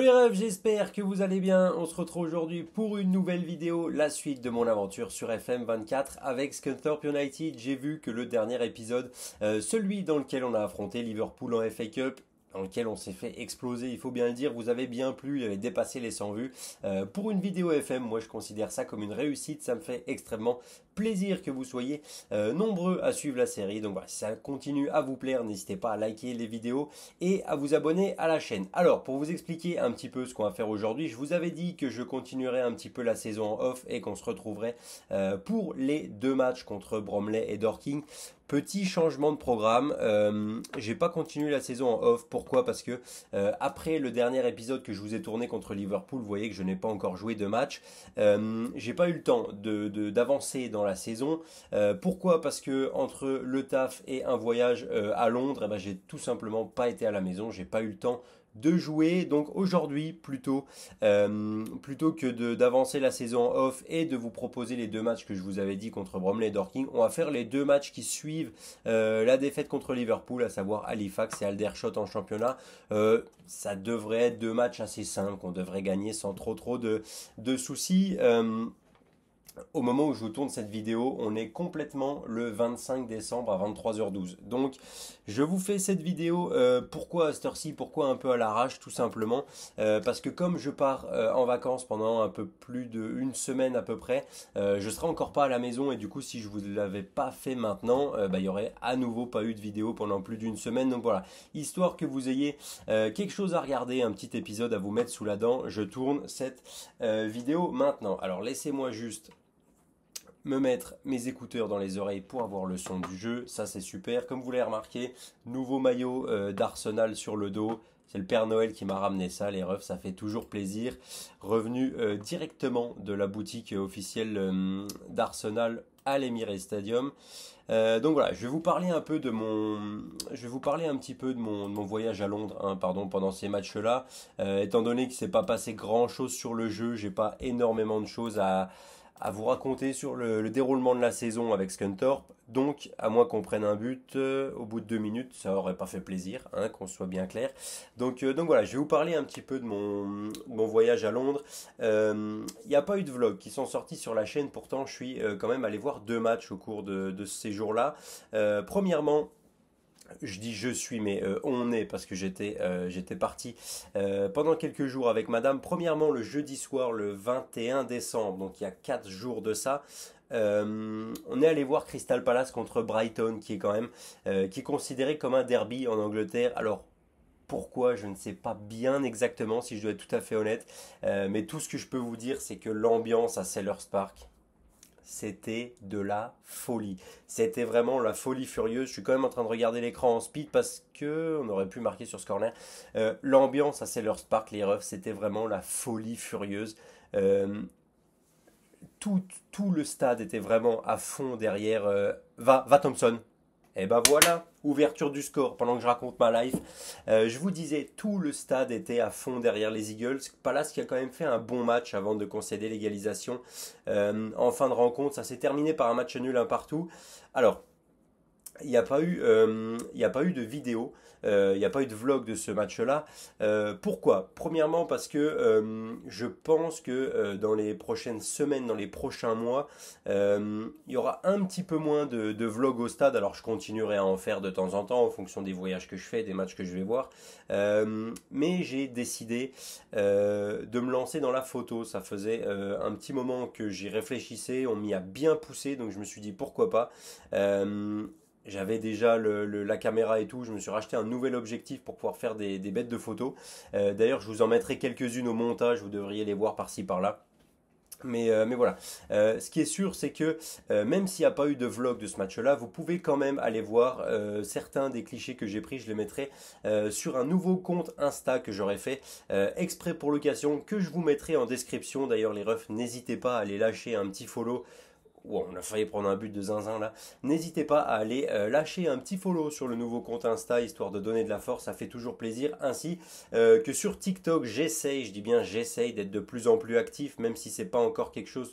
les j'espère que vous allez bien. On se retrouve aujourd'hui pour une nouvelle vidéo, la suite de mon aventure sur FM24 avec Scunthorpe United. J'ai vu que le dernier épisode, euh, celui dans lequel on a affronté Liverpool en FA Cup, dans lequel on s'est fait exploser, il faut bien le dire, vous avez bien plu, il avait dépassé les 100 vues. Euh, pour une vidéo FM, moi je considère ça comme une réussite, ça me fait extrêmement plaisir que vous soyez euh, nombreux à suivre la série. Donc voilà, si ça continue à vous plaire, n'hésitez pas à liker les vidéos et à vous abonner à la chaîne. Alors, pour vous expliquer un petit peu ce qu'on va faire aujourd'hui, je vous avais dit que je continuerai un petit peu la saison en off et qu'on se retrouverait euh, pour les deux matchs contre Bromley et Dorking. Petit changement de programme, euh, j'ai pas continué la saison en off. Pourquoi Parce que euh, après le dernier épisode que je vous ai tourné contre Liverpool, vous voyez que je n'ai pas encore joué de match. Euh, j'ai pas eu le temps de d'avancer dans la saison. pourquoi Parce que entre le taf et un voyage à Londres, eh ben, j'ai tout simplement pas été à la maison. J'ai pas eu le temps de jouer donc aujourd'hui plutôt euh, plutôt que d'avancer la saison off et de vous proposer les deux matchs que je vous avais dit contre Bromley et Dorking. On va faire les deux matchs qui suivent euh, la défaite contre Liverpool, à savoir Halifax et Aldershot en championnat. Euh, ça devrait être deux matchs assez simples qu'on devrait gagner sans trop trop de, de soucis au moment où je vous tourne cette vidéo, on est complètement le 25 décembre à 23h12. Donc, je vous fais cette vidéo euh, pourquoi à cette heure-ci, pourquoi un peu à l'arrache, tout simplement. Euh, parce que comme je pars euh, en vacances pendant un peu plus d'une semaine à peu près, je serai encore pas à la maison et du coup, si je vous l'avais pas fait maintenant, bah, il n'y aurait à nouveau pas eu de vidéo pendant plus d'une semaine. Donc voilà, histoire que vous ayez quelque chose à regarder, un petit épisode à vous mettre sous la dent, je tourne cette vidéo maintenant. Alors, laissez-moi juste me mettre mes écouteurs dans les oreilles pour avoir le son du jeu, ça c'est super. Comme vous l'avez remarqué, nouveau maillot euh, d'Arsenal sur le dos. C'est le Père Noël qui m'a ramené ça, les refs, ça fait toujours plaisir. Revenu euh, directement de la boutique officielle euh, d'Arsenal à l'Emirates Stadium. donc voilà, je vais vous parler un peu de mon, je vais vous parler un petit peu de mon, voyage à Londres, hein, pardon, pendant ces matchs-là. étant donné que c'est pas passé grand-chose sur le jeu, j'ai pas énormément de choses à à vous raconter sur le, déroulement de la saison avec Scunthorpe. Donc, à moins qu'on prenne un but euh, au bout de deux minutes, ça aurait pas fait plaisir, hein, qu'on soit bien clair. Donc, euh, donc voilà, je vais vous parler un petit peu de mon, voyage à Londres. Il euh, n'y a pas eu de vlog qui sont sortis sur la chaîne, pourtant je suis quand même allé voir deux matchs au cours de, de ces jours-là. premièrement, je dis je suis, mais euh, on est parce que j'étais euh, parti euh, pendant quelques jours avec madame. Premièrement, le jeudi soir, le 21 décembre, donc il y a 4 jours de ça. on est allé voir Crystal Palace contre Brighton, qui est quand même qui est considéré comme un derby en Angleterre. Alors pourquoi, je ne sais pas bien exactement si je dois être tout à fait honnête, mais tout ce que je peux vous dire, c'est que l'ambiance à Sellers Park, c'était de la folie. C'était vraiment la folie furieuse. Je suis quand même en train de regarder l'écran en speed parce que on aurait pu marquer sur ce corner. Euh, l'ambiance à leur Park, les refs, c'était vraiment la folie furieuse. Euh, tout, tout, le stade était vraiment à fond derrière. Euh, va, va Thompson. Et eh ben voilà, ouverture du score pendant que je raconte ma life. Euh, je vous disais, tout le stade était à fond derrière les Eagles. Palace qui a quand même fait un bon match avant de concéder l'égalisation euh, en fin de rencontre. Ça s'est terminé par un match nul un partout. Alors, il n'y a, pas eu, euh, a pas eu de vidéo, euh, il n'y a pas eu de vlog de ce match-là. Euh, pourquoi Premièrement parce que je pense que dans les prochaines semaines, dans les prochains mois, il y aura un petit peu moins de, de vlogs au stade. Alors je continuerai à en faire de temps en temps en fonction des voyages que je fais, des matchs que je vais voir. mais j'ai décidé de me lancer dans la photo. Ça faisait un petit moment que j'y réfléchissais, on m'y a bien poussé, donc je me suis dit pourquoi pas j'avais déjà la caméra et tout, je me suis racheté un nouvel objectif pour pouvoir faire des, bêtes de photos. Euh, d'ailleurs, je vous en mettrai quelques-unes au montage, vous devriez les voir par-ci par-là. Mais, euh, voilà, euh, ce qui est sûr, c'est que même s'il n'y a pas eu de vlog de ce match-là, vous pouvez quand même aller voir certains des clichés que j'ai pris. Je les mettrai sur un nouveau compte Insta que j'aurais fait exprès pour l'occasion, que je vous mettrai en description. D'ailleurs, les refs, n'hésitez pas à aller lâcher un petit follow on a failli prendre un but de zinzin là. N'hésitez pas à aller euh, lâcher un petit follow sur le nouveau compte Insta, histoire de donner de la force, ça fait toujours plaisir. Ainsi euh, que sur TikTok, j'essaye, je dis bien j'essaye d'être de plus en plus actif, même si c'est pas encore quelque chose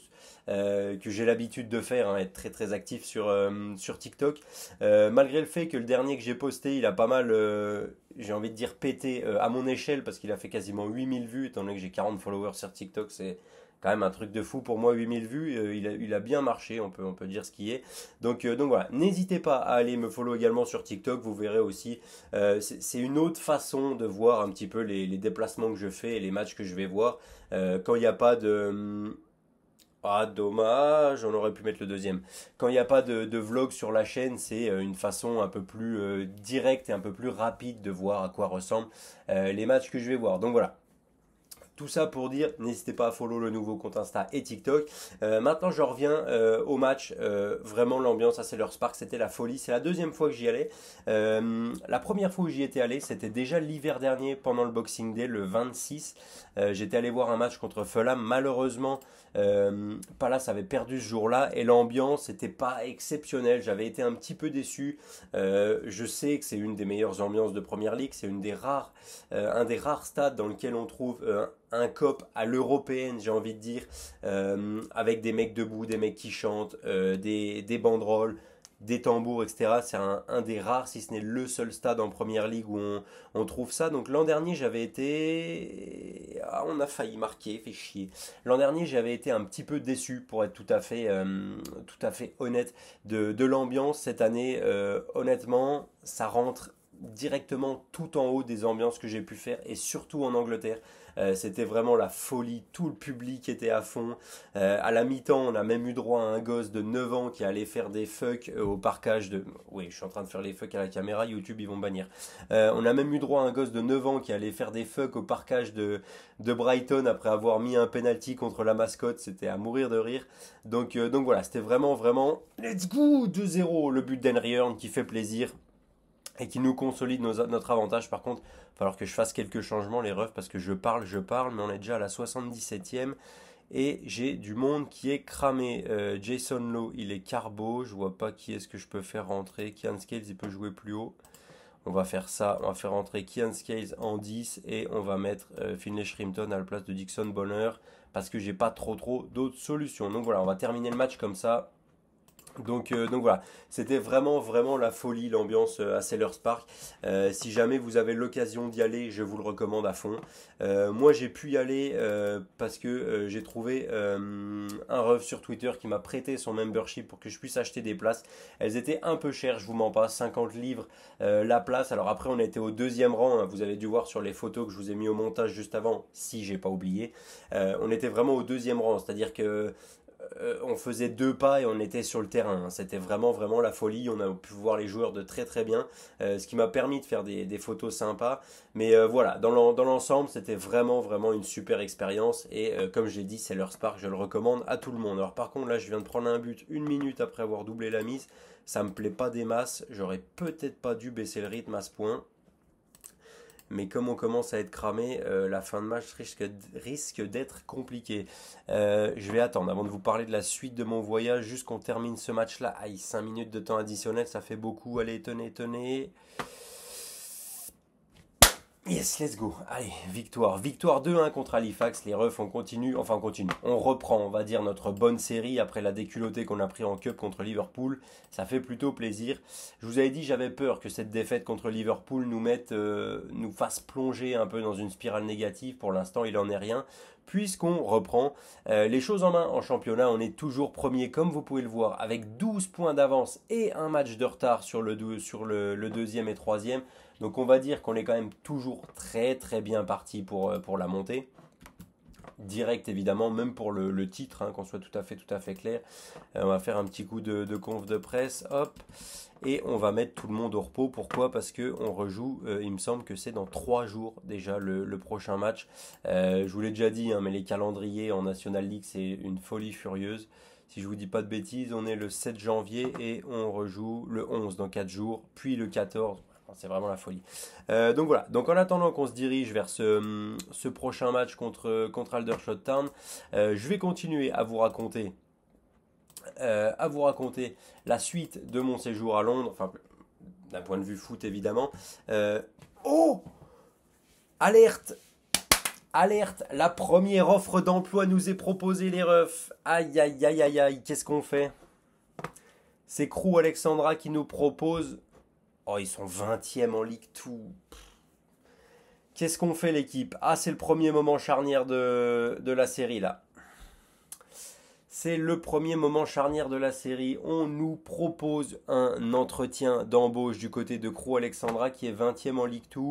euh, que j'ai l'habitude de faire, hein, être très très actif sur, sur TikTok. malgré le fait que le dernier que j'ai posté, il a pas mal, j'ai envie de dire pété à mon échelle, parce qu'il a fait quasiment 8000 vues, étant donné que j'ai 40 followers sur TikTok, c'est quand même un truc de fou pour moi 8000 vues euh, il, a, bien marché on peut, peut dire ce qui est euh, donc, voilà n'hésitez pas à aller me follow également sur TikTok vous verrez aussi euh, c'est une autre façon de voir un petit peu les, déplacements que je fais et les matchs que je vais voir quand il n'y a pas de hum, ah dommage, on aurait pu mettre le deuxième. Quand il n'y a pas de, vlog sur la chaîne, c'est une façon un peu plus directe et un peu plus rapide de voir à quoi ressemblent les matchs que je vais voir. Donc voilà, tout ça pour dire, n'hésitez pas à follow le nouveau compte Insta et TikTok. Euh, maintenant, je reviens euh, au match. Euh, vraiment, l'ambiance à leur Spark, c'était la folie. C'est la deuxième fois que j'y allais. la première fois où j'y étais allé, c'était déjà l'hiver dernier pendant le Boxing Day, le 26. j'étais allé voir un match contre Fulham. Malheureusement, euh, Palace avait perdu ce jour-là et l'ambiance n'était pas exceptionnelle. J'avais été un petit peu déçu. Euh, je sais que c'est une des meilleures ambiances de Première League C'est une des rares, euh, un des rares stades dans lequel on trouve euh, un cop à l'européenne, j'ai envie de dire, avec des mecs debout, des mecs qui chantent, des banderoles des tambours, etc. C'est un, des rares, si ce n'est le seul stade en première ligue où on, trouve ça. Donc l'an dernier, j'avais été. Ah, on a failli marquer, fait chier. L'an dernier, j'avais été un petit peu déçu, pour être tout à fait, euh, tout à fait honnête, de, l'ambiance. Cette année, euh, honnêtement, ça rentre directement tout en haut des ambiances que j'ai pu faire et surtout en Angleterre. Euh, c'était vraiment la folie, tout le public était à fond. Euh, à la mi-temps, on a même eu droit à un gosse de 9 ans qui allait faire des fucks euh, au parcage de... Oui, je suis en train de faire les fuck à la caméra, YouTube, ils vont bannir. on a même eu droit à un gosse de 9 ans qui allait faire des fucks au parcage de, de Brighton après avoir mis un penalty contre la mascotte, c'était à mourir de rire. Donc, donc voilà, c'était vraiment, vraiment... Let's go 2-0, le but d'Henry Hearn qui fait plaisir et qui nous consolide notre avantage. Par contre, il va falloir que je fasse quelques changements, les refs, parce que je parle, je parle, mais on est déjà à la 77e. Et j'ai du monde qui est cramé. Euh, Jason Lowe, il est carbo. Je vois pas qui est-ce que je peux faire rentrer. Kian Scales, il peut jouer plus haut. On va faire ça. On va faire rentrer Kian Scales en 10. Et on va mettre euh, Finley Shrimpton à la place de Dixon Bonner. Parce que j'ai pas trop trop d'autres solutions. Donc voilà, on va terminer le match comme ça. Donc, euh, donc voilà, c'était vraiment vraiment la folie l'ambiance euh, à Sellers Park. Euh, si jamais vous avez l'occasion d'y aller, je vous le recommande à fond. moi j'ai pu y aller parce que j'ai trouvé un ref sur Twitter qui m'a prêté son membership pour que je puisse acheter des places. Elles étaient un peu chères, je vous mens pas, 50 livres la place. Alors après on était au deuxième rang, hein. vous avez dû voir sur les photos que je vous ai mis au montage juste avant, si j'ai pas oublié. on était vraiment au deuxième rang, c'est-à-dire que euh, on faisait deux pas et on était sur le terrain. Hein. C'était vraiment vraiment la folie. On a pu voir les joueurs de très très bien, euh, ce qui m'a permis de faire des, photos sympas. Mais euh, voilà, dans l'ensemble, c'était vraiment vraiment une super expérience. Et comme j'ai dit, c'est leur Spark, je le recommande à tout le monde. Alors par contre, là, je viens de prendre un but une minute après avoir doublé la mise. Ça me plaît pas des masses. J'aurais peut-être pas dû baisser le rythme à ce point mais comme on commence à être cramé, euh, la fin de match risque, risque d'être compliquée. Euh, je vais attendre avant de vous parler de la suite de mon voyage, jusqu'on termine ce match-là. Aïe, 5 minutes de temps additionnel, ça fait beaucoup. Allez, tenez, tenez. Yes, let's go. Allez, victoire. Victoire 2-1 contre Halifax. Les refs, on continue. Enfin, on continue. On reprend, on va dire, notre bonne série après la déculottée qu'on a pris en Cup contre Liverpool. Ça fait plutôt plaisir. Je vous avais dit, j'avais peur que cette défaite contre Liverpool nous mette, euh, nous fasse plonger un peu dans une spirale négative. Pour l'instant, il en est rien puisqu'on reprend euh, les choses en main en championnat. On est toujours premier, comme vous pouvez le voir, avec 12 points d'avance et un match de retard sur le, sur le deuxième et troisième. Donc on va dire qu'on est quand même toujours très très bien parti pour, euh, pour la montée direct évidemment, même pour le, titre, hein, qu'on soit tout à fait tout à fait clair. Euh, on va faire un petit coup de, de, conf de presse, hop, et on va mettre tout le monde au repos. Pourquoi Parce que on rejoue. Euh, il me semble que c'est dans trois jours déjà le, prochain match. je vous l'ai déjà dit, hein, mais les calendriers en National League c'est une folie furieuse. Si je vous dis pas de bêtises, on est le 7 janvier et on rejoue le 11 dans 4 jours, puis le 14, c'est vraiment la folie. Euh, donc voilà, donc en attendant qu'on se dirige vers ce, prochain match contre, Aldershot Town, euh, je vais continuer à vous raconter. Euh, à vous raconter la suite de mon séjour à Londres, d'un point de vue foot évidemment. oh Alerte Alerte, la première offre d'emploi nous est proposée, les refs. Aïe, aïe, aïe, aïe, aïe, qu'est-ce qu'on fait C'est Crew Alexandra qui nous propose Oh, ils sont 20e en Ligue 2. Qu'est-ce qu'on fait l'équipe Ah, c'est le premier moment charnière de, la série là. C'est le premier moment charnière de la série. On nous propose un entretien d'embauche du côté de Crew Alexandra qui est 20e en Ligue 2.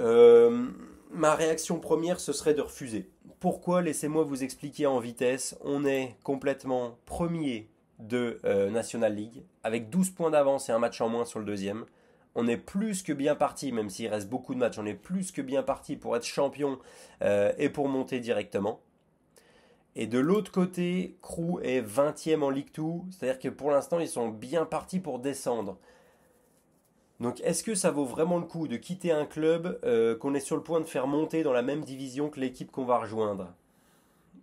Euh, ma réaction première, ce serait de refuser. Pourquoi Laissez-moi vous expliquer en vitesse. On est complètement premier de euh, National League, avec 12 points d'avance et un match en moins sur le deuxième. On est plus que bien parti, même s'il reste beaucoup de matchs, on est plus que bien parti pour être champion euh, et pour monter directement. Et de l'autre côté, Crew est 20e en Ligue 2, c'est-à-dire que pour l'instant, ils sont bien partis pour descendre. Donc est-ce que ça vaut vraiment le coup de quitter un club euh, qu'on est sur le point de faire monter dans la même division que l'équipe qu'on va rejoindre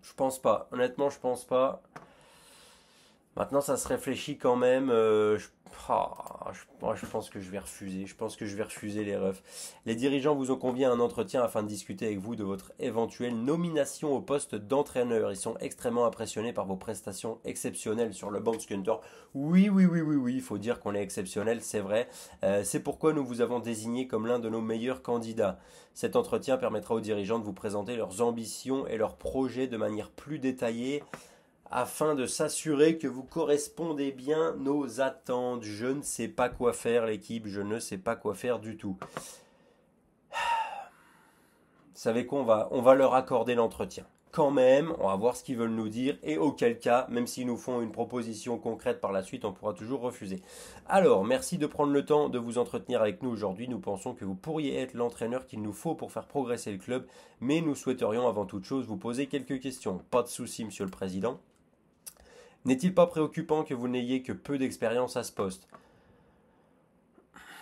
Je pense pas. Honnêtement, je pense pas. Maintenant, ça se réfléchit quand même. Euh, je, ah, je, pense que je vais refuser. Je pense que je vais refuser les refs. Les dirigeants vous ont convié à un entretien afin de discuter avec vous de votre éventuelle nomination au poste d'entraîneur. Ils sont extrêmement impressionnés par vos prestations exceptionnelles sur le banc de Oui, oui, oui, oui, oui. Il faut dire qu'on est exceptionnel, c'est vrai. Euh, c'est pourquoi nous vous avons désigné comme l'un de nos meilleurs candidats. Cet entretien permettra aux dirigeants de vous présenter leurs ambitions et leurs projets de manière plus détaillée afin de s'assurer que vous correspondez bien nos attentes. Je ne sais pas quoi faire l'équipe, je ne sais pas quoi faire du tout. Vous savez qu'on va, on va leur accorder l'entretien. Quand même, on va voir ce qu'ils veulent nous dire et auquel cas, même s'ils nous font une proposition concrète par la suite, on pourra toujours refuser. Alors, merci de prendre le temps de vous entretenir avec nous aujourd'hui. Nous pensons que vous pourriez être l'entraîneur qu'il nous faut pour faire progresser le club, mais nous souhaiterions avant toute chose vous poser quelques questions. Pas de souci, monsieur le président. N'est-il pas préoccupant que vous n'ayez que peu d'expérience à ce poste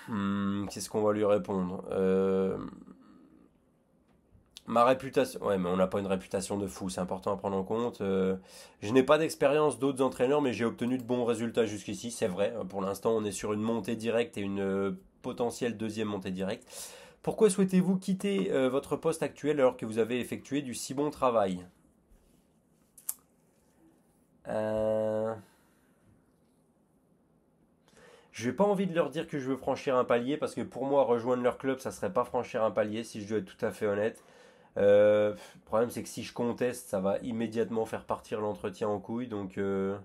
C'est hmm, Qu'est-ce qu'on va lui répondre euh, Ma réputation. Ouais, mais on n'a pas une réputation de fou, c'est important à prendre en compte. Euh, je n'ai pas d'expérience d'autres entraîneurs, mais j'ai obtenu de bons résultats jusqu'ici, c'est vrai. Pour l'instant, on est sur une montée directe et une euh, potentielle deuxième montée directe. Pourquoi souhaitez-vous quitter votre poste actuel alors que vous avez effectué du si bon travail euh, je n'ai pas envie de leur dire que je veux franchir un palier parce que pour moi, rejoindre leur club, ça serait pas franchir un palier si je dois être tout à fait honnête. Euh, le problème, c'est que si je conteste, ça va immédiatement faire partir l'entretien en couille. Donc, euh,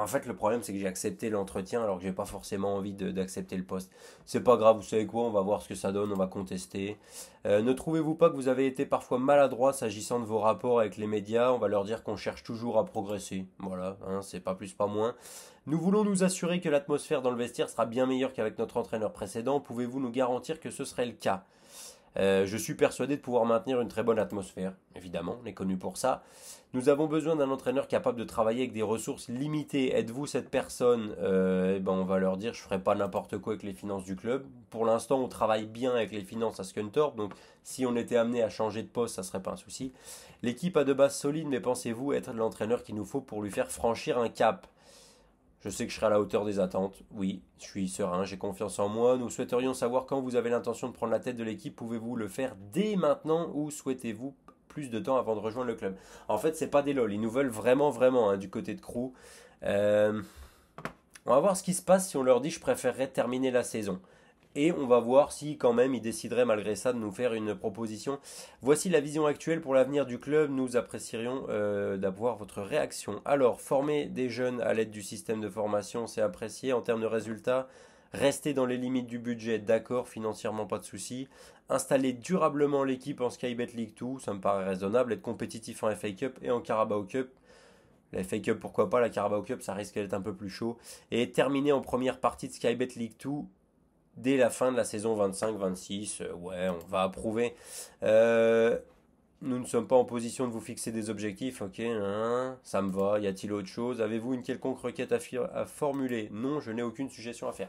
En fait, le problème, c'est que j'ai accepté l'entretien alors que j'ai pas forcément envie d'accepter le poste. C'est pas grave, vous savez quoi, on va voir ce que ça donne, on va contester. Euh, ne trouvez-vous pas que vous avez été parfois maladroit s'agissant de vos rapports avec les médias On va leur dire qu'on cherche toujours à progresser. Voilà, hein, c'est pas plus, pas moins. Nous voulons nous assurer que l'atmosphère dans le vestiaire sera bien meilleure qu'avec notre entraîneur précédent. Pouvez-vous nous garantir que ce serait le cas euh, je suis persuadé de pouvoir maintenir une très bonne atmosphère. Évidemment, on est connu pour ça. Nous avons besoin d'un entraîneur capable de travailler avec des ressources limitées. Êtes-vous cette personne euh, eh ben, On va leur dire, je ne ferai pas n'importe quoi avec les finances du club. Pour l'instant, on travaille bien avec les finances à Scunthorpe. Donc, si on était amené à changer de poste, ça ne serait pas un souci. L'équipe a de base solide, mais pensez-vous être l'entraîneur qu'il nous faut pour lui faire franchir un cap je sais que je serai à la hauteur des attentes. Oui, je suis serein, j'ai confiance en moi. Nous souhaiterions savoir quand vous avez l'intention de prendre la tête de l'équipe. Pouvez-vous le faire dès maintenant ou souhaitez-vous plus de temps avant de rejoindre le club En fait, c'est pas des lol. Ils nous veulent vraiment, vraiment hein, du côté de Crew. Euh, on va voir ce qui se passe si on leur dit je préférerais terminer la saison et on va voir si quand même il déciderait malgré ça de nous faire une proposition. Voici la vision actuelle pour l'avenir du club, nous apprécierions euh, d'avoir votre réaction. Alors, former des jeunes à l'aide du système de formation, c'est apprécié en termes de résultats. Rester dans les limites du budget, d'accord, financièrement pas de souci. Installer durablement l'équipe en Skybet League 2, ça me paraît raisonnable. Être compétitif en FA Cup et en Carabao Cup, la FA Cup, pourquoi pas, la Carabao Cup, ça risque d'être un peu plus chaud. Et terminer en première partie de Skybet League 2, dès la fin de la saison 25-26, euh, ouais, on va approuver. Euh, nous ne sommes pas en position de vous fixer des objectifs, ok, hein, hein. ça me va, y a-t-il autre chose Avez-vous une quelconque requête à, formuler Non, je n'ai aucune suggestion à faire.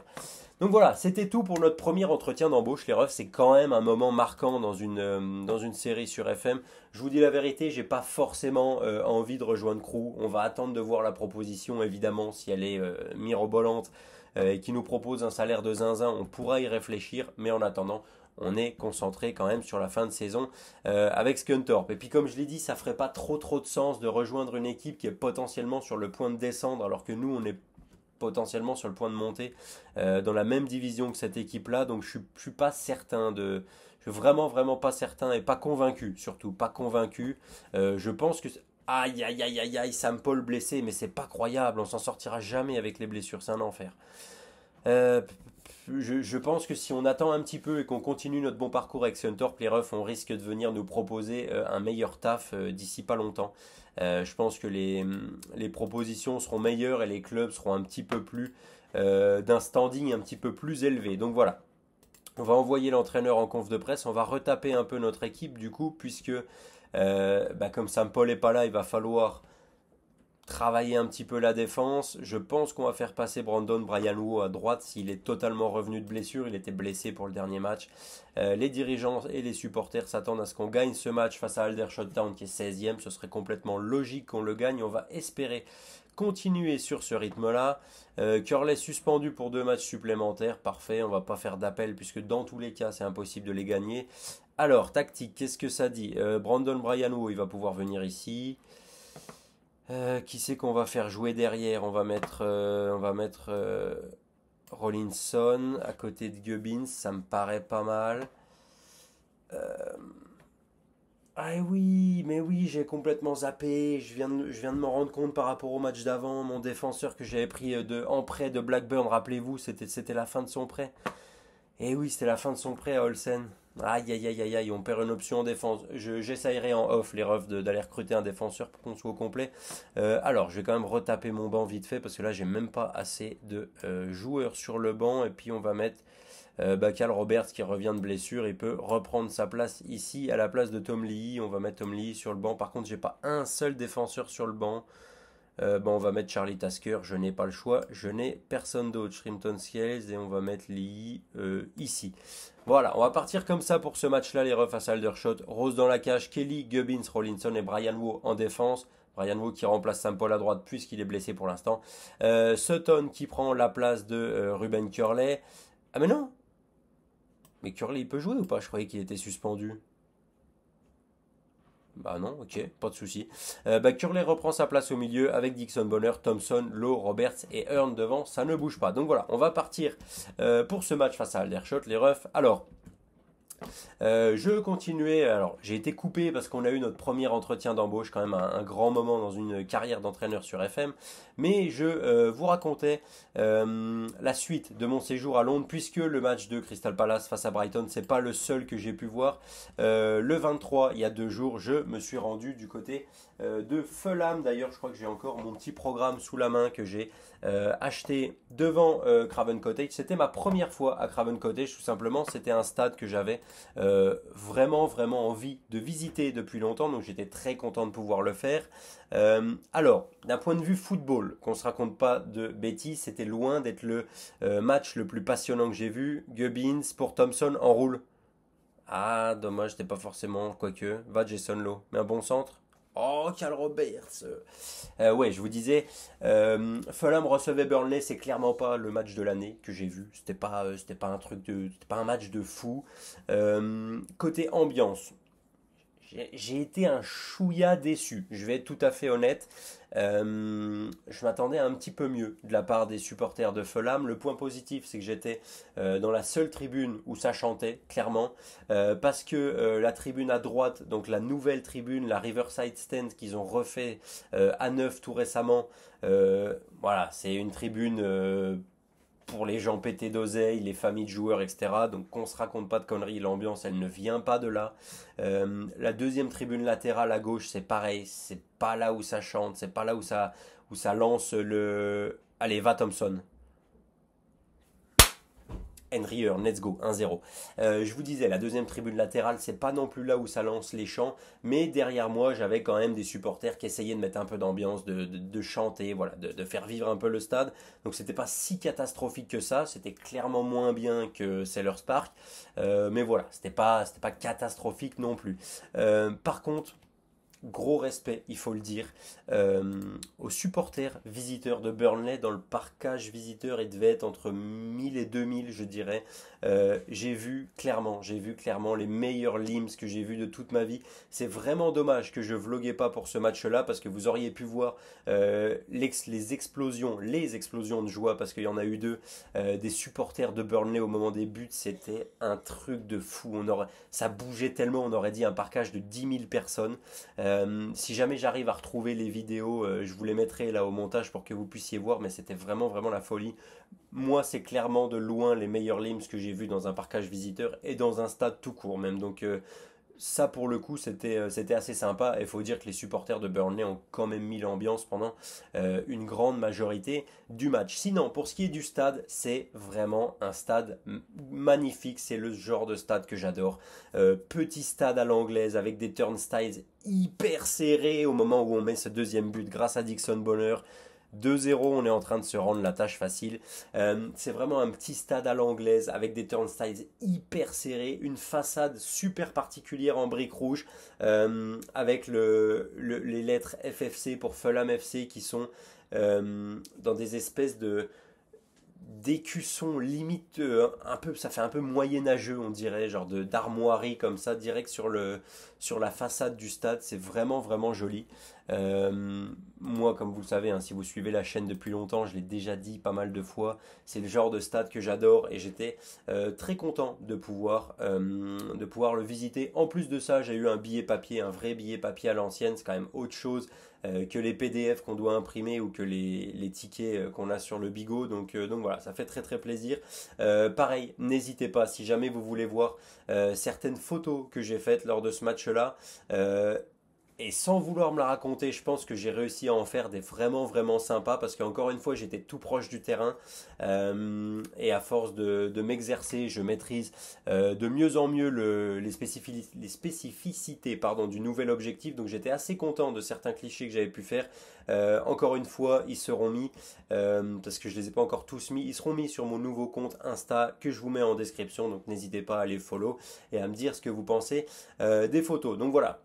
Donc voilà, c'était tout pour notre premier entretien d'embauche, les refs, c'est quand même un moment marquant dans une, euh, dans une série sur FM. Je vous dis la vérité, j'ai pas forcément euh, envie de rejoindre Crew, on va attendre de voir la proposition, évidemment, si elle est euh, mirobolante et qui nous propose un salaire de zinzin, on pourra y réfléchir, mais en attendant, on est concentré quand même sur la fin de saison euh, avec Scunthorpe. Et puis comme je l'ai dit, ça ferait pas trop trop de sens de rejoindre une équipe qui est potentiellement sur le point de descendre alors que nous on est potentiellement sur le point de monter euh, dans la même division que cette équipe-là. Donc je suis, suis pas certain de, je suis vraiment vraiment pas certain et pas convaincu surtout, pas convaincu. Euh, je pense que aïe aïe aïe aïe aïe Sam Paul blessé, mais c'est pas croyable, on s'en sortira jamais avec les blessures, c'est un enfer. Euh, je, pense que si on attend un petit peu et qu'on continue notre bon parcours avec Hunter, on risque de venir nous proposer euh, un meilleur taf euh, d'ici pas longtemps. Euh, je pense que les, propositions seront meilleures et les clubs seront un petit peu plus d'un standing un petit peu plus élevé. Donc voilà, on va envoyer l'entraîneur en conf de presse, on va retaper un peu notre équipe du coup, puisque bah, comme Sam paul n'est pas là, il va falloir travailler un petit peu la défense. Je pense qu'on va faire passer Brandon Brian Wu à droite s'il est totalement revenu de blessure. Il était blessé pour le dernier match. Euh, les dirigeants et les supporters s'attendent à ce qu'on gagne ce match face à Aldershot Town qui est 16e. Ce serait complètement logique qu'on le gagne. On va espérer continuer sur ce rythme-là. Euh, Curley suspendu pour deux matchs supplémentaires. Parfait, on va pas faire d'appel puisque dans tous les cas, c'est impossible de les gagner. Alors, tactique, qu'est-ce que ça dit euh, Brandon Brian Wu, il va pouvoir venir ici. Euh, qui c'est qu'on va faire jouer derrière On va mettre, euh, on va mettre euh, Rollinson à côté de Gubbins, ça me paraît pas mal. Ah oui, mais oui, j'ai complètement zappé. Je viens, de, je viens de me rendre compte par rapport au match d'avant. Mon défenseur que j'avais pris de, en prêt de Blackburn, rappelez-vous, c'était, c'était la fin de son prêt. Et eh oui, c'était la fin de son prêt à Olsen. Aïe, aïe, aïe, aïe, aïe, on perd une option en défense. J'essayerai en off les refs d'aller recruter un défenseur pour qu'on soit au complet. Euh, alors, je vais quand même retaper mon banc vite fait parce que là, j'ai même pas assez de euh, joueurs sur le banc. Et puis, on va mettre euh, Bacal Roberts qui revient de blessure. Il peut reprendre sa place ici à la place de Tom Lee. On va mettre Tom Lee sur le banc. Par contre, j'ai pas un seul défenseur sur le banc. Euh, ben, on va mettre Charlie Tasker, je n'ai pas le choix, je n'ai personne d'autre. Shrimpton Scales et on va mettre Lee euh, ici. Voilà, on va partir comme ça pour ce match-là, les refs à Aldershot. Rose dans la cage, Kelly, Gubbins, Rollinson et Brian Wu en défense. Brian Wu qui remplace Saint-Paul à droite puisqu'il est blessé pour l'instant. Euh, Sutton qui prend la place de Ruben Curley. Ah mais non Mais Curley il peut jouer ou pas Je croyais qu'il était suspendu. Bah non, ok, pas de souci. Euh, bah, Curley reprend sa place au milieu avec Dixon Bonner, Thompson, Lowe, Roberts et Hearn devant, ça ne bouge pas. Donc voilà, on va partir euh, pour ce match face à Aldershot, les refs. Alors, euh, je continuais, alors j'ai été coupé parce qu'on a eu notre premier entretien d'embauche, quand même un, grand moment dans une carrière d'entraîneur sur FM, mais je euh, vous racontais euh, la suite de mon séjour à Londres puisque le match de Crystal Palace face à Brighton, c'est pas le seul que j'ai pu voir. le 23, il y a deux jours, je me suis rendu du côté de Fulham. D'ailleurs, je crois que j'ai encore mon petit programme sous la main que j'ai acheté devant Craven Cottage. C'était ma première fois à Craven Cottage, tout simplement. C'était un stade que j'avais euh, vraiment, vraiment envie de visiter depuis longtemps, donc j'étais très content de pouvoir le faire. Euh, alors, d'un point de vue football, qu'on se raconte pas de bêtises, c'était loin d'être le euh, match le plus passionnant que j'ai vu. Gubbins pour Thompson en roule. Ah, dommage, c'était pas forcément, quoique. Va Jason Lowe, mais un bon centre. Oh, Cal Roberts euh, Ouais, je vous disais, euh, Fulham recevait Burnley, c'est clairement pas le match de l'année que j'ai vu. C'était pas, euh, pas un truc de, pas un match de fou. côté ambiance, j'ai été un chouïa déçu, je vais être tout à fait honnête. Euh, je m'attendais un petit peu mieux de la part des supporters de Fulham. Le point positif, c'est que j'étais euh, dans la seule tribune où ça chantait, clairement, euh, parce que la tribune à droite, donc la nouvelle tribune, la Riverside Stand qu'ils ont refait à neuf tout récemment, voilà, c'est une tribune pour les gens pétés d'oseille, les familles de joueurs, etc. Donc qu'on se raconte pas de conneries, l'ambiance elle ne vient pas de là. Euh, la deuxième tribune latérale à gauche, c'est pareil, c'est pas là où ça chante, c'est pas là où ça où ça lance le allez va Thompson. Henry let's go, 1-0. Euh, je vous disais, la deuxième tribune latérale, c'est pas non plus là où ça lance les chants, mais derrière moi, j'avais quand même des supporters qui essayaient de mettre un peu d'ambiance, de, chanter, voilà, de, faire vivre un peu le stade. Donc c'était pas si catastrophique que ça, c'était clairement moins bien que Sellers Park, euh, mais voilà, c'était pas, pas catastrophique non plus. Euh, par contre, gros respect, il faut le dire, euh, aux supporters visiteurs de Burnley. Dans le parcage visiteur, il devait être entre 1000 et 2000, je dirais. Euh, j'ai vu clairement, j'ai vu clairement les meilleurs limbs que j'ai vu de toute ma vie. C'est vraiment dommage que je vloguais pas pour ce match-là parce que vous auriez pu voir euh, les explosions, les explosions de joie parce qu'il y en a eu deux euh, des supporters de Burnley au moment des buts. C'était un truc de fou. On aurait, ça bougeait tellement, on aurait dit un parcage de 10 000 personnes. si jamais j'arrive à retrouver les vidéos, je vous les mettrai là au montage pour que vous puissiez voir, mais c'était vraiment vraiment la folie. Moi, c'est clairement de loin les meilleurs limbs que j'ai vu dans un parcage visiteur et dans un stade tout court même. Donc euh, ça pour le coup c'était euh, c'était assez sympa et faut dire que les supporters de Burnley ont quand même mis l'ambiance pendant euh, une grande majorité du match. Sinon pour ce qui est du stade c'est vraiment un stade magnifique, c'est le genre de stade que j'adore. petit stade à l'anglaise avec des turnstiles hyper serrés au moment où on met ce deuxième but grâce à Dixon Bonner. 2-0, on est en train de se rendre la tâche facile. Euh, c'est vraiment un petit stade à l'anglaise avec des turnstiles hyper serrés, une façade super particulière en briques rouges euh, avec les lettres FFC pour Fulham FC qui sont euh, dans des espèces de d'écussons limite euh, un peu ça fait un peu moyenâgeux on dirait genre de d'armoirie comme ça direct sur le sur la façade du stade c'est vraiment vraiment joli euh, moi comme vous le savez hein, si vous suivez la chaîne depuis longtemps je l'ai déjà dit pas mal de fois c'est le genre de stade que j'adore et j'étais euh, très content de pouvoir de pouvoir le visiter en plus de ça j'ai eu un billet papier un vrai billet papier à l'ancienne c'est quand même autre chose euh, que les PDF qu'on doit imprimer ou que les, tickets euh, qu'on a sur le bigot. Donc, euh, donc voilà, ça fait très très plaisir. pareil, n'hésitez pas si jamais vous voulez voir certaines photos que j'ai faites lors de ce match-là et sans vouloir me la raconter, je pense que j'ai réussi à en faire des vraiment vraiment sympas parce qu'encore une fois, j'étais tout proche du terrain euh, et à force de, m'exercer, je maîtrise euh, de mieux en mieux les, spécificités du nouvel objectif. Donc j'étais assez content de certains clichés que j'avais pu faire. Euh, encore une fois, ils seront mis, parce que je ne les ai pas encore tous mis, ils seront mis sur mon nouveau compte Insta que je vous mets en description. Donc n'hésitez pas à les follow et à me dire ce que vous pensez des photos. Donc voilà,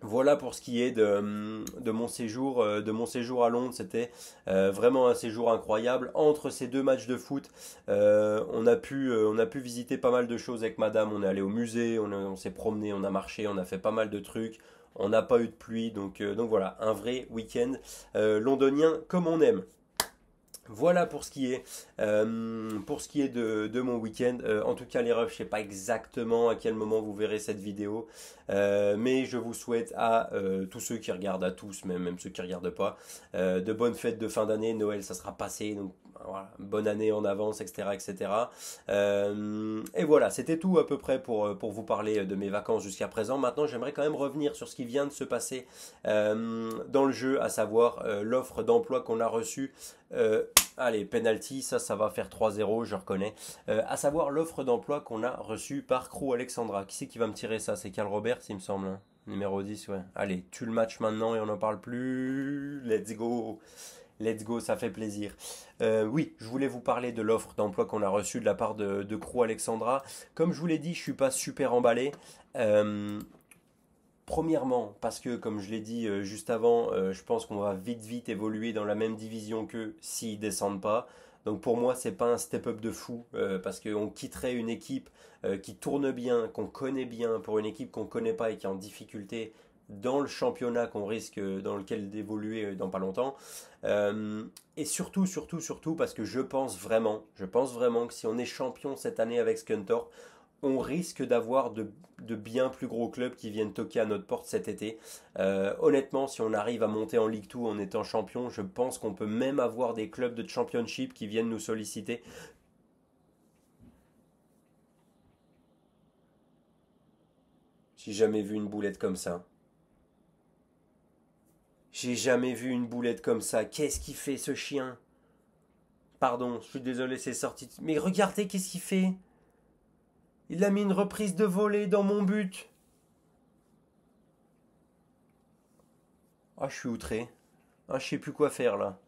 voilà pour ce qui est de, mon, séjour, euh, de mon séjour à Londres. C'était euh, vraiment un séjour incroyable. Entre ces deux matchs de foot, euh, on, a pu, on a pu visiter pas mal de choses avec madame. On est allé au musée, on, s'est promené, on a marché, on a fait pas mal de trucs. On n'a pas eu de pluie. Donc, donc voilà, un vrai week-end londonien comme on aime. Voilà pour ce qui est, euh, pour ce qui est de, mon week-end. Euh, en tout cas, les refs, je ne sais pas exactement à quel moment vous verrez cette vidéo, euh, mais je vous souhaite à tous ceux qui regardent, à tous, même, même ceux qui regardent pas, de bonnes fêtes de fin d'année. Noël, ça sera passé, donc bonne année en avance, etc. etc. Euh, et voilà, c'était tout à peu près pour, euh, pour vous parler euh, de mes vacances jusqu'à présent. Maintenant, j'aimerais quand même revenir sur ce qui vient de se passer dans le jeu, à savoir l'offre d'emploi qu'on a reçue. allez, penalty, ça, ça va faire 3-0, je reconnais. à savoir l'offre d'emploi qu'on a reçue par Crew Alexandra. Qui c'est qui va me tirer ça C'est Cal Robert, il me semble. Hein. Numéro 10, ouais. Allez, tue le match maintenant et on n'en parle plus. Let's go. Let's go, ça fait plaisir. Euh, oui, je voulais vous parler de l'offre d'emploi qu'on a reçue de la part de, de Crew Alexandra. Comme je vous l'ai dit, je suis pas super emballé. Euh, premièrement, parce que comme je l'ai dit euh, juste avant, je pense qu'on va vite vite évoluer dans la même division qu'eux s'ils descendent pas. Donc pour moi, c'est pas un step-up de fou parce qu'on quitterait une équipe qui tourne bien, qu'on connaît bien, pour une équipe qu'on connaît pas et qui est en difficulté dans le championnat qu'on risque, dans lequel d'évoluer euh, dans pas longtemps. Euh, et surtout, surtout, surtout, parce que je pense vraiment, je pense vraiment que si on est champion cette année avec Skuntor, on risque d'avoir de, bien plus gros clubs qui viennent toquer à notre porte cet été. Euh, honnêtement, si on arrive à monter en Ligue 2 en étant champion, je pense qu'on peut même avoir des clubs de championship qui viennent nous solliciter J'ai jamais vu une boulette comme ça. J'ai jamais vu une boulette comme ça. Qu'est-ce qu'il fait ce chien Pardon, je suis désolé, c'est sorti. Mais regardez qu'est-ce qu'il fait Il a mis une reprise de volée dans mon but. Ah, je suis outré. Ah, je sais plus quoi faire là.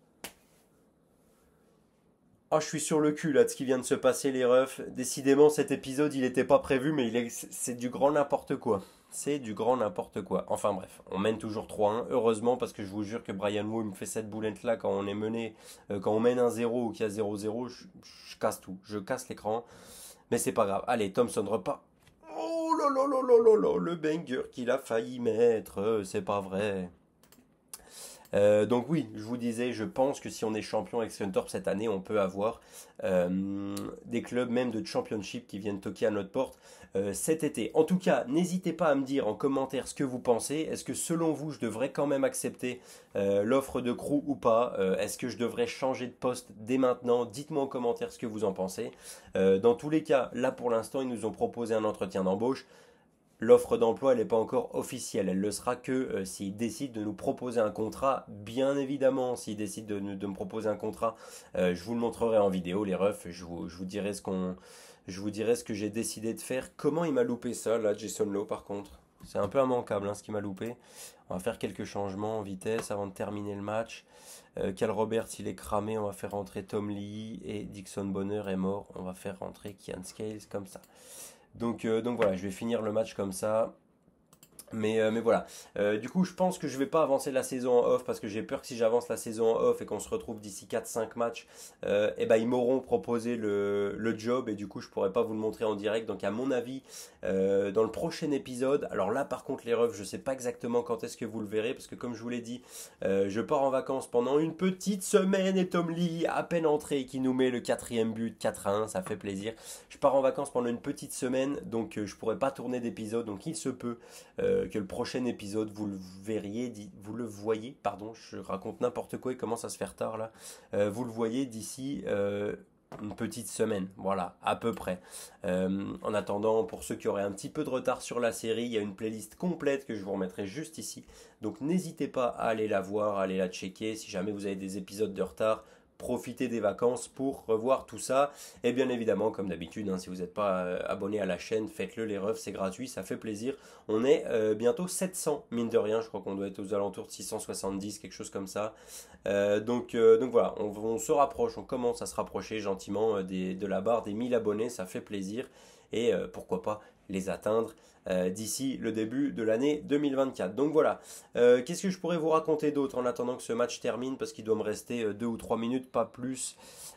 Ah, je suis sur le cul là de ce qui vient de se passer, les refs. Décidément, cet épisode, il n'était pas prévu, mais c'est du grand n'importe quoi c'est du grand n'importe quoi. Enfin bref, on mène toujours 3-1. Heureusement, parce que je vous jure que Brian Wu me fait cette boulette là quand on est mené, euh, quand on mène un 0 ou qu'il y a 0-0, je, casse tout. Je casse l'écran. Mais c'est pas grave. Allez, Thompson repart. Oh là là là là là là, le banger qu'il a failli mettre, euh, c'est pas vrai. Euh, donc oui, je vous disais, je pense que si on est champion avec Suntorp cette année, on peut avoir euh, des clubs même de championship qui viennent toquer à notre porte euh, cet été. En tout cas, n'hésitez pas à me dire en commentaire ce que vous pensez. Est-ce que selon vous, je devrais quand même accepter l'offre de Crew ou pas Est-ce que je devrais changer de poste dès maintenant Dites-moi en commentaire ce que vous en pensez. dans tous les cas, là pour l'instant, ils nous ont proposé un entretien d'embauche. L'offre d'emploi, elle n'est pas encore officielle. Elle le sera que euh, s'il décide de nous proposer un contrat. Bien évidemment, s'il décide de, de, me proposer un contrat, euh, je vous le montrerai en vidéo, les refs. Je vous, dirai ce qu'on, je vous dirai ce que j'ai décidé de faire. Comment il m'a loupé ça, là, Jason Lowe, par contre. C'est un peu immanquable, hein, ce qu'il m'a loupé. On va faire quelques changements en vitesse avant de terminer le match. Euh, Cal Roberts, il est cramé. On va faire rentrer Tom Lee et Dixon Bonner est mort. On va faire rentrer Kian Scales comme ça. Euh, donc, voilà, je vais finir le match comme ça. Euh, mais, voilà. Euh, du coup, je pense que je vais pas avancer la saison en off parce que j'ai peur que si j'avance la saison en off et qu'on se retrouve d'ici 4-5 matchs, et euh, eh ben, ils m'auront proposé le, job et du coup, je ne pourrais pas vous le montrer en direct. Donc, à mon avis, dans le prochain épisode, alors là, par contre, les refs, je sais pas exactement quand est-ce que vous le verrez parce que, comme je vous l'ai dit, je pars en vacances pendant une petite semaine et Tom Lee, à peine entré, qui nous met le quatrième but 4 1, ça fait plaisir. Je pars en vacances pendant une petite semaine donc je pourrais pas tourner d'épisode donc il se peut. Euh, que le prochain épisode, vous le verriez, vous le voyez, pardon, je raconte n'importe quoi et commence à se faire tard là, euh, vous le voyez d'ici euh, une petite semaine, voilà, à peu près. en attendant, pour ceux qui auraient un petit peu de retard sur la série, il y a une playlist complète que je vous remettrai juste ici, donc n'hésitez pas à aller la voir, à aller la checker, si jamais vous avez des épisodes de retard, profiter des vacances pour revoir tout ça. Et bien évidemment, comme d'habitude, hein, si vous n'êtes pas euh, abonné à la chaîne, faites-le les refs, c'est gratuit, ça fait plaisir. On est euh, bientôt 700, mine de rien, je crois qu'on doit être aux alentours de 670, quelque chose comme ça. Euh, donc, donc voilà, on, se rapproche, on commence à se rapprocher gentiment de la barre des 1000 abonnés, ça fait plaisir. Et pourquoi pas les atteindre euh, d'ici le début de l'année 2024. Donc voilà, euh, qu'est-ce que je pourrais vous raconter d'autre en attendant que ce match termine parce qu'il doit me rester euh, deux ou trois minutes, pas plus.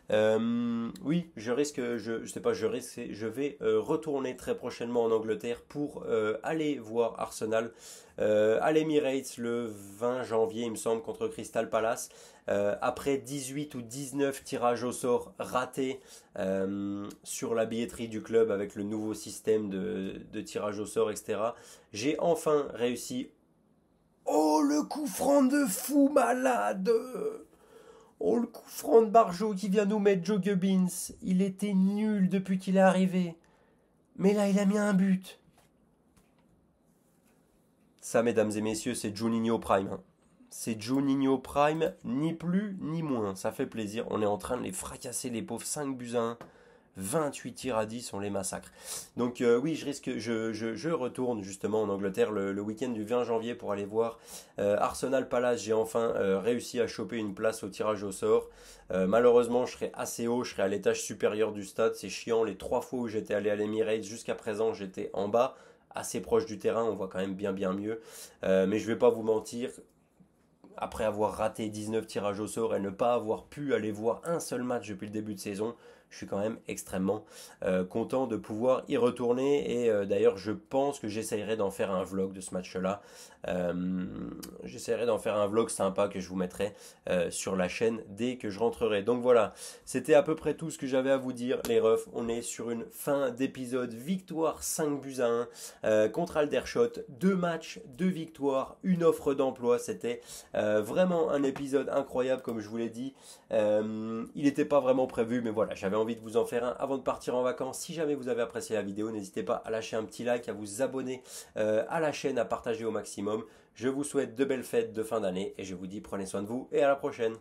oui, je risque, je, je, sais pas, je risque, je vais retourner très prochainement en Angleterre pour aller voir Arsenal à l'Emirates le 20 janvier, il me semble, contre Crystal Palace. Euh, après 18 ou 19 tirages au sort ratés euh, sur la billetterie du club avec le nouveau système de, tirage au sort, etc., j'ai enfin réussi. Oh, le coup franc de fou malade Oh, le coup franc de Barjo qui vient nous mettre Joe Gubbins. Il était nul depuis qu'il est arrivé. Mais là, il a mis un but. Ça, mesdames et messieurs, c'est Juninho Prime. Hein. C'est Juninho Prime, ni plus ni moins. Ça fait plaisir. On est en train de les fracasser, les pauvres 5 buts à 1. 28 tirs à 10, on les massacre. Donc euh, oui, je risque, je, je, retourne justement en Angleterre le, week-end du 20 janvier pour aller voir euh, Arsenal Palace. J'ai enfin euh, réussi à choper une place au tirage au sort. malheureusement, je serai assez haut, je serai à l'étage supérieur du stade. C'est chiant. Les trois fois où j'étais allé à l'Emirates jusqu'à présent, j'étais en bas assez proche du terrain, on voit quand même bien bien mieux. mais je vais pas vous mentir, après avoir raté 19 tirages au sort et ne pas avoir pu aller voir un seul match depuis le début de saison, je suis quand même extrêmement euh, content de pouvoir y retourner. Et euh, d'ailleurs, je pense que j'essaierai d'en faire un vlog de ce match-là. Euh, j'essaierai d'en faire un vlog sympa que je vous mettrai sur la chaîne dès que je rentrerai. Donc voilà, c'était à peu près tout ce que j'avais à vous dire, les refs. On est sur une fin d'épisode. Victoire 5 buts à 1 contre Aldershot. Deux matchs, deux victoires, une offre d'emploi. C'était vraiment un épisode incroyable, comme je vous l'ai dit. il n'était pas vraiment prévu, mais voilà, j'avais de vous en faire un avant de partir en vacances. Si jamais vous avez apprécié la vidéo, n'hésitez pas à lâcher un petit like, à vous abonner euh, à la chaîne, à partager au maximum. Je vous souhaite de belles fêtes de fin d'année et je vous dis prenez soin de vous et à la prochaine.